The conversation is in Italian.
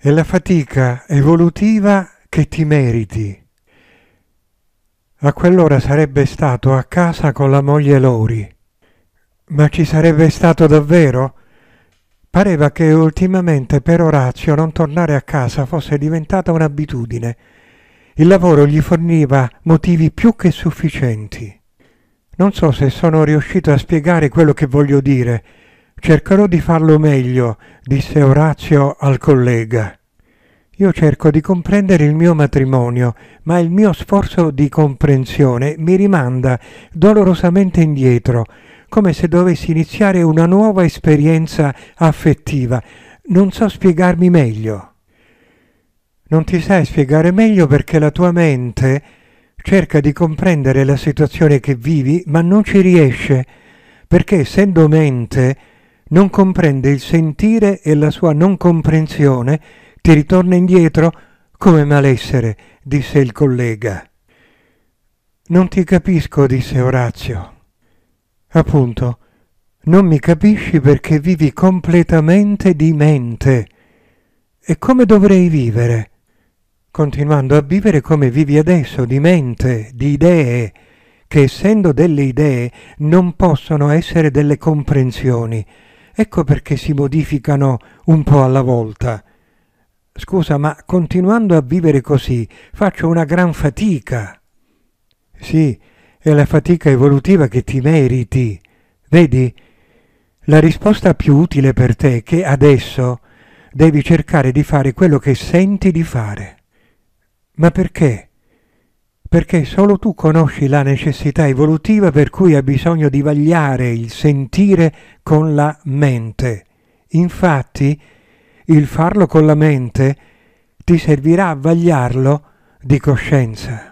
è la fatica evolutiva che ti meriti. A quell'ora sarebbe stato a casa con la moglie Lori. Ma ci sarebbe stato davvero? Pareva che ultimamente per Orazio non tornare a casa fosse diventata un'abitudine. Il lavoro gli forniva motivi più che sufficienti. Non so se sono riuscito a spiegare quello che voglio dire, Cercherò di farlo meglio, disse Orazio al collega. Io cerco di comprendere il mio matrimonio, ma il mio sforzo di comprensione mi rimanda dolorosamente indietro, come se dovessi iniziare una nuova esperienza affettiva. Non so spiegarmi meglio. Non ti sai spiegare meglio perché la tua mente cerca di comprendere la situazione che vivi, ma non ci riesce, perché essendo mente non comprende il sentire e la sua non comprensione ti ritorna indietro come malessere, disse il collega. Non ti capisco, disse Orazio. Appunto, non mi capisci perché vivi completamente di mente. E come dovrei vivere? Continuando a vivere come vivi adesso, di mente, di idee, che essendo delle idee non possono essere delle comprensioni, Ecco perché si modificano un po' alla volta. Scusa, ma continuando a vivere così faccio una gran fatica. Sì, è la fatica evolutiva che ti meriti. Vedi? La risposta più utile per te è che adesso devi cercare di fare quello che senti di fare. Ma perché? perché solo tu conosci la necessità evolutiva per cui ha bisogno di vagliare il sentire con la mente. Infatti, il farlo con la mente ti servirà a vagliarlo di coscienza.